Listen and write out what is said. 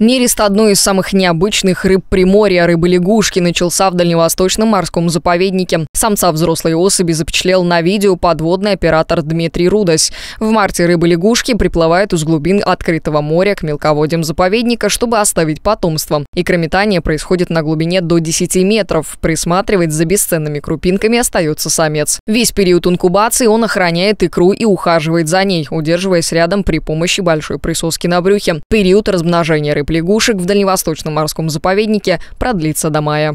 Нерест одной из самых необычных рыб Приморья, рыбы-лягушки, начался в Дальневосточном морском заповеднике. Самца взрослой особи запечатлел на видео подводный оператор Дмитрий Рудась. В марте рыбы-лягушки приплывают из глубин открытого моря к мелководьям заповедника, чтобы оставить потомство. Икрометание происходит на глубине до 10 метров. Присматривать за бесценными крупинками остается самец. Весь период инкубации он охраняет икру и ухаживает за ней, удерживаясь рядом при помощи большой присоски на брюхе. Период размножения рыб лягушек в Дальневосточном морском заповеднике продлится до мая.